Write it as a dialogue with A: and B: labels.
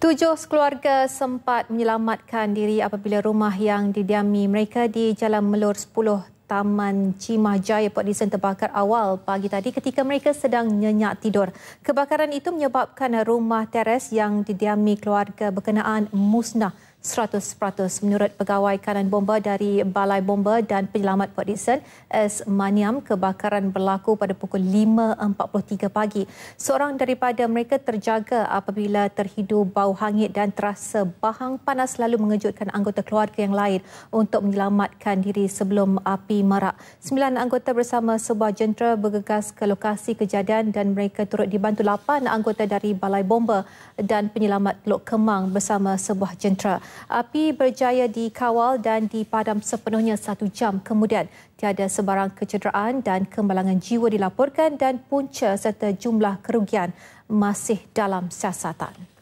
A: Tujuh keluarga sempat menyelamatkan diri apabila rumah yang didiami mereka di Jalan Melur 10 Taman Cimah Jaya Port Dickson terbakar awal pagi tadi ketika mereka sedang nyenyak tidur. Kebakaran itu menyebabkan rumah teres yang didiami keluarga berkenaan musnah. 100% menurut pegawai kanan bomba dari Balai Bomba dan Penyelamat Port Dickson S. Maniam kebakaran berlaku pada pukul 5.43 pagi. Seorang daripada mereka terjaga apabila terhidu bau hangit dan terasa bahang panas lalu mengejutkan anggota keluarga yang lain untuk menyelamatkan diri sebelum api merak. Sembilan anggota bersama sebuah jentera bergegas ke lokasi kejadian dan mereka turut dibantu lapan anggota dari Balai Bomba dan Penyelamat Teluk Kemang bersama sebuah jentera. Api berjaya dikawal dan dipadam sepenuhnya satu jam kemudian. Tiada sebarang kecederaan dan kembalangan jiwa dilaporkan dan punca serta jumlah kerugian masih dalam siasatan.